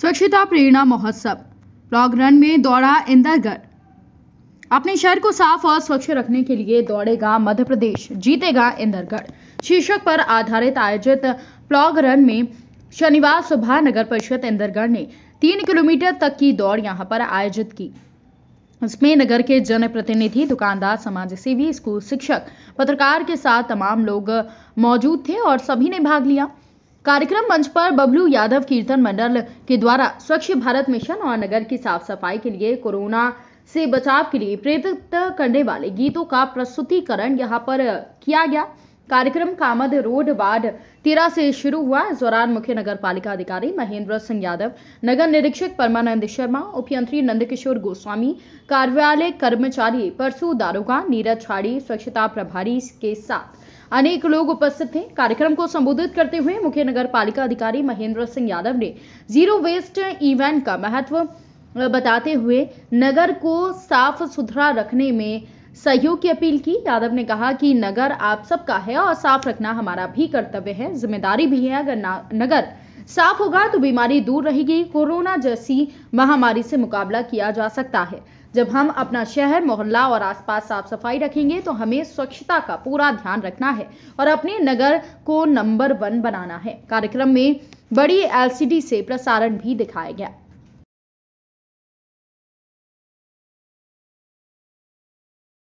स्वच्छता प्रेरणा महोत्सव log run में दौड़ा इंदरगढ़ अपने शहर को साफ और स्वच्छ रखने के लिए दौड़ेगा मध्य प्रदेश जीतेगा इंदरगढ़ शीर्षक पर आधारित आयोजित प्लॉग रन में शनिवार सुबह नगर परिषद इंदरगढ़ ने तीन किलोमीटर तक की दौड़ यहां पर आयोजित की इसमें नगर के जनप्रतिनिधि दुकानदार समाज सेवी स्कूल शिक्षक पत्रकार के साथ तमाम लोग मौजूद थे और सभी ने भाग लिया कार्यक्रम मंच पर बबलू यादव कीर्तन मंडल के द्वारा स्वच्छ भारत मिशन और नगर की साफ सफाई के लिए कोरोना से बचाव के लिए प्रेरित करने वाले गीतों का प्रस्तुतिकरण यहाँ पर किया गया कार्यक्रम कामद रोड वार्ड तेरह से शुरू हुआ इस दौरान मुख्य नगर पालिका अधिकारी महेंद्र सिंह यादव नगर निरीक्षक परमानंद शर्मा उपयंत्री नंदकिशोर गोस्वामी कार्यालय कर्मचारी परसू दारोगा नीरज छाड़ी स्वच्छता प्रभारी के साथ अनेक लोग उपस्थित थे कार्यक्रम को संबोधित करते हुए मुख्य नगर पालिका अधिकारी महेंद्र सिंह यादव ने जीरो वेस्ट इवेंट का महत्व बताते हुए नगर को साफ सुथरा रखने में सहयोग की अपील की यादव ने कहा कि नगर आप सबका है और साफ रखना हमारा भी कर्तव्य है जिम्मेदारी भी है अगर नगर साफ होगा तो बीमारी दूर रहेगी कोरोना जैसी महामारी से मुकाबला किया जा सकता है जब हम अपना शहर मोहल्ला और आसपास साफ सफाई रखेंगे तो हमें स्वच्छता का पूरा ध्यान रखना है और अपने नगर को नंबर वन बनाना है कार्यक्रम में बड़ी एलसीडी से प्रसारण भी दिखाया गया